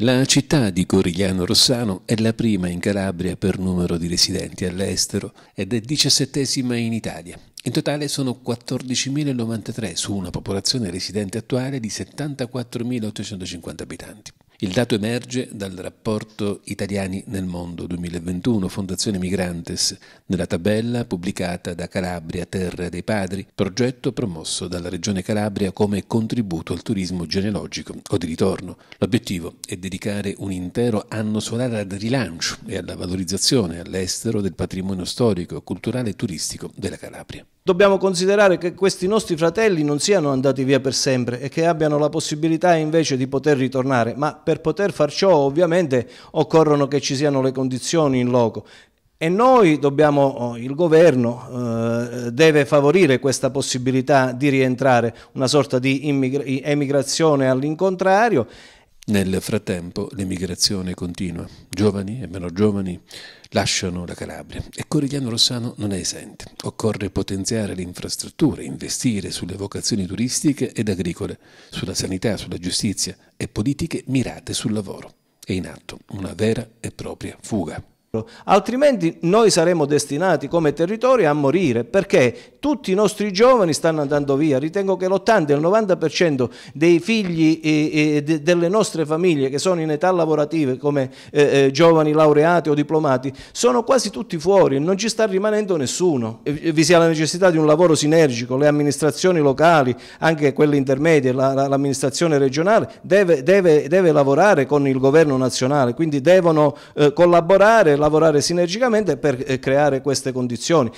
La città di Corigliano Rossano è la prima in Calabria per numero di residenti all'estero ed è diciassettesima in Italia. In totale sono 14.093 su una popolazione residente attuale di 74.850 abitanti. Il dato emerge dal rapporto Italiani nel mondo 2021, Fondazione Migrantes, nella tabella pubblicata da Calabria Terra dei Padri, progetto promosso dalla Regione Calabria come contributo al turismo genealogico o di ritorno. L'obiettivo è dedicare un intero anno solare al rilancio e alla valorizzazione all'estero del patrimonio storico, culturale e turistico della Calabria dobbiamo considerare che questi nostri fratelli non siano andati via per sempre e che abbiano la possibilità invece di poter ritornare, ma per poter far ciò ovviamente occorrono che ci siano le condizioni in loco. E noi dobbiamo, oh, il governo eh, deve favorire questa possibilità di rientrare, una sorta di emigrazione all'incontrario nel frattempo l'emigrazione continua, giovani e meno giovani lasciano la Calabria e Corigliano Rossano non è esente. Occorre potenziare le infrastrutture, investire sulle vocazioni turistiche ed agricole, sulla sanità, sulla giustizia e politiche mirate sul lavoro. È in atto una vera e propria fuga. Altrimenti noi saremo destinati come territorio a morire perché tutti i nostri giovani stanno andando via. Ritengo che l'80 e il 90% dei figli e, eh, e eh, de, delle nostre famiglie che sono in età lavorativa come eh, eh, giovani laureati o diplomati sono quasi tutti fuori, e non ci sta rimanendo nessuno. Vi sia la necessità di un lavoro sinergico, le amministrazioni locali, anche quelle intermedie, l'amministrazione la, la, regionale deve, deve, deve, lavorare con il governo nazionale, quindi devono eh, collaborare, lavorare lavorare sinergicamente per eh, creare queste condizioni.